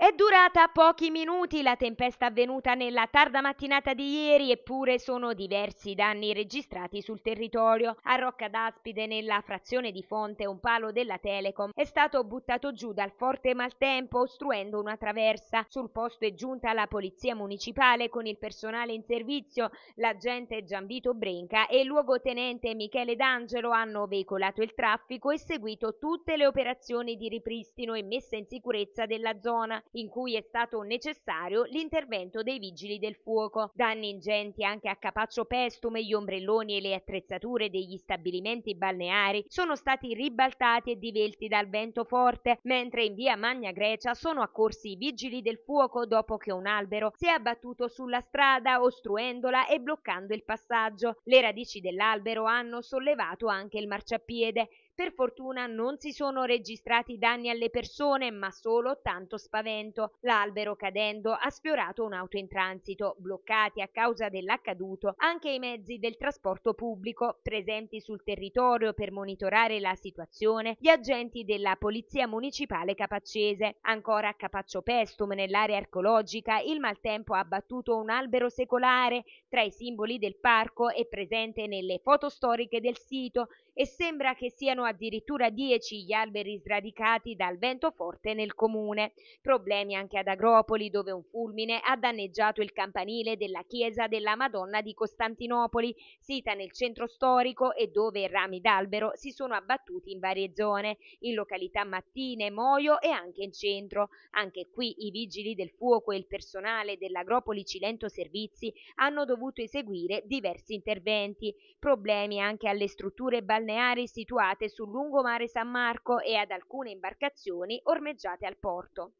È durata pochi minuti la tempesta avvenuta nella tarda mattinata di ieri, eppure sono diversi i danni registrati sul territorio. A Rocca d'Aspide, nella frazione di Fonte, un palo della Telecom è stato buttato giù dal forte maltempo, ostruendo una traversa. Sul posto è giunta la polizia municipale con il personale in servizio, l'agente Gianvito Brenca e il luogotenente Michele D'Angelo hanno veicolato il traffico e seguito tutte le operazioni di ripristino e messa in sicurezza della zona in cui è stato necessario l'intervento dei vigili del fuoco. Danni ingenti anche a Capaccio Pestume, gli ombrelloni e le attrezzature degli stabilimenti balneari sono stati ribaltati e divelti dal vento forte, mentre in via Magna Grecia sono accorsi i vigili del fuoco dopo che un albero si è abbattuto sulla strada ostruendola e bloccando il passaggio. Le radici dell'albero hanno sollevato anche il marciapiede. Per fortuna non si sono registrati danni alle persone, ma solo tanto spavento. L'albero cadendo ha sfiorato un'auto in transito, bloccati a causa dell'accaduto anche i mezzi del trasporto pubblico presenti sul territorio per monitorare la situazione, gli agenti della Polizia Municipale Capaccese. Ancora a Capaccio Pestum, nell'area archeologica, il maltempo ha abbattuto un albero secolare tra i simboli del parco e presente nelle foto storiche del sito e sembra che siano addirittura 10 gli alberi sradicati dal vento forte nel comune. Problemi anche ad Agropoli, dove un fulmine ha danneggiato il campanile della chiesa della Madonna di Costantinopoli, sita nel centro storico e dove rami d'albero si sono abbattuti in varie zone, in località Mattine, Moio e anche in centro. Anche qui i vigili del fuoco e il personale dell'Agropoli Cilento Servizi hanno dovuto eseguire diversi interventi. Problemi anche alle strutture balneari situate sul lungomare San Marco e ad alcune imbarcazioni ormeggiate al porto.